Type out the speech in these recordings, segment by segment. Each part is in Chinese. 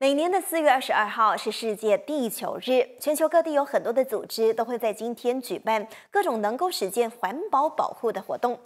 每年的四月二十二号是世界地球日，全球各地有很多的组织都会在今天举办各种能够实践环保保护的活动。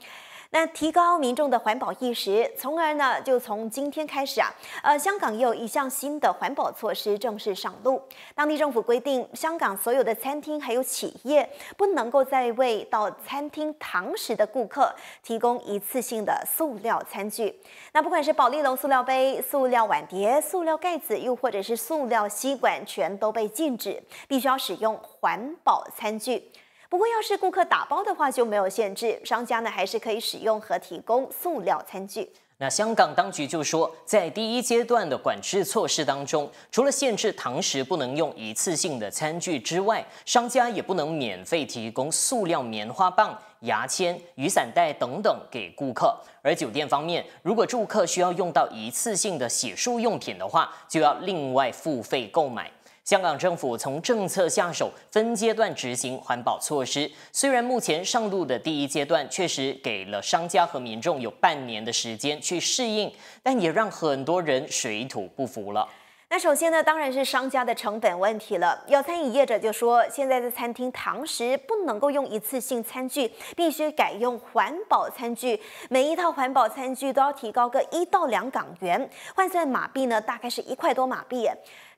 那提高民众的环保意识，从而呢，就从今天开始啊，呃，香港又一项新的环保措施正式上路。当地政府规定，香港所有的餐厅还有企业，不能够再为到餐厅堂食的顾客提供一次性的塑料餐具。那不管是宝丽龙塑料杯、塑料碗碟、塑料盖子，又或者是塑料吸管，全都被禁止，必须要使用环保餐具。不过，要是顾客打包的话就没有限制，商家呢还是可以使用和提供塑料餐具。那香港当局就说，在第一阶段的管制措施当中，除了限制堂食不能用一次性的餐具之外，商家也不能免费提供塑料棉花棒、牙签、雨伞袋等等给顾客。而酒店方面，如果住客需要用到一次性的洗漱用品的话，就要另外付费购买。香港政府从政策下手，分阶段执行环保措施。虽然目前上路的第一阶段确实给了商家和民众有半年的时间去适应，但也让很多人水土不服了。那首先呢，当然是商家的成本问题了。有餐饮业者就说，现在的餐厅堂食不能够用一次性餐具，必须改用环保餐具，每一套环保餐具都要提高个一到两港元，换算马币呢，大概是一块多马币。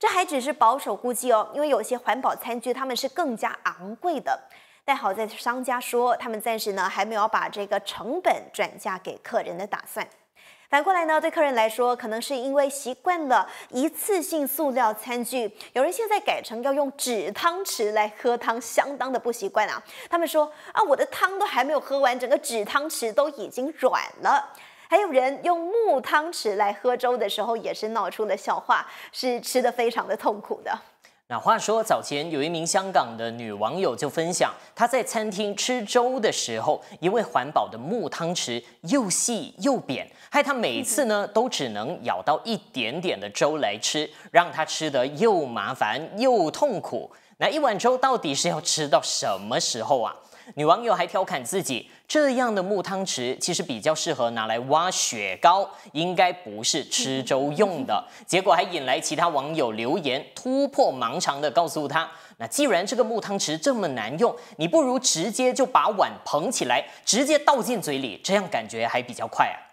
这还只是保守估计哦，因为有些环保餐具他们是更加昂贵的。但好在商家说，他们暂时呢还没有把这个成本转嫁给客人的打算。反过来呢，对客人来说，可能是因为习惯了一次性塑料餐具，有人现在改成要用纸汤匙来喝汤，相当的不习惯啊。他们说啊，我的汤都还没有喝完，整个纸汤匙都已经软了。还有人用木汤匙来喝粥的时候，也是闹出了笑话，是吃的非常的痛苦的。老话说，早前有一名香港的女网友就分享，她在餐厅吃粥的时候，因为环保的木汤匙又细又扁，害她每次呢都只能舀到一点点的粥来吃，让她吃得又麻烦又痛苦。那一碗粥到底是要吃到什么时候啊？女网友还调侃自己，这样的木汤匙其实比较适合拿来挖雪糕，应该不是吃粥用的。结果还引来其他网友留言，突破盲肠的告诉她，那既然这个木汤匙这么难用，你不如直接就把碗捧起来，直接倒进嘴里，这样感觉还比较快啊。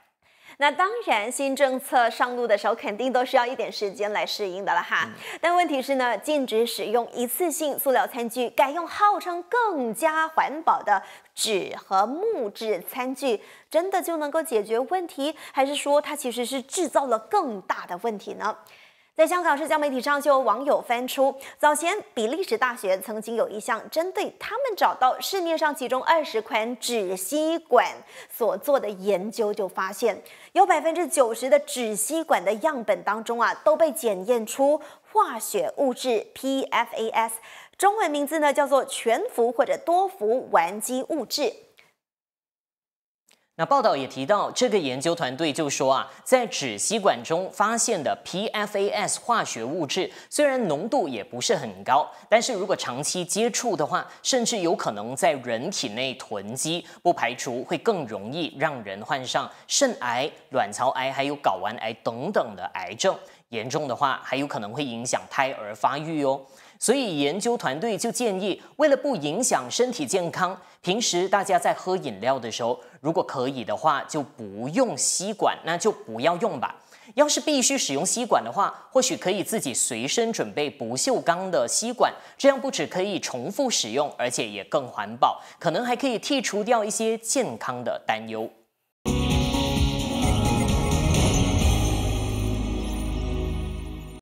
那当然，新政策上路的时候，肯定都需要一点时间来适应的了哈。但问题是呢，禁止使用一次性塑料餐具，改用号称更加环保的纸和木质餐具，真的就能够解决问题，还是说它其实是制造了更大的问题呢？在香港社交媒体上，就有网友翻出早前比利时大学曾经有一项针对他们找到市面上其中二十款纸吸管所做的研究，就发现有百分之九十的纸吸管的样本当中啊，都被检验出化学物质 P F A S，中文名字呢叫做全氟或者多氟烷基物质。那报道也提到，这个研究团队就说啊，在纸吸管中发现的 P F A S 化学物质，虽然浓度也不是很高，但是如果长期接触的话，甚至有可能在人体内囤积，不排除会更容易让人患上肾癌、卵巢癌还有睾丸癌等等的癌症，严重的话还有可能会影响胎儿发育哦。所以，研究团队就建议，为了不影响身体健康，平时大家在喝饮料的时候，如果可以的话，就不用吸管，那就不要用吧。要是必须使用吸管的话，或许可以自己随身准备不锈钢的吸管，这样不止可以重复使用，而且也更环保，可能还可以剔除掉一些健康的担忧。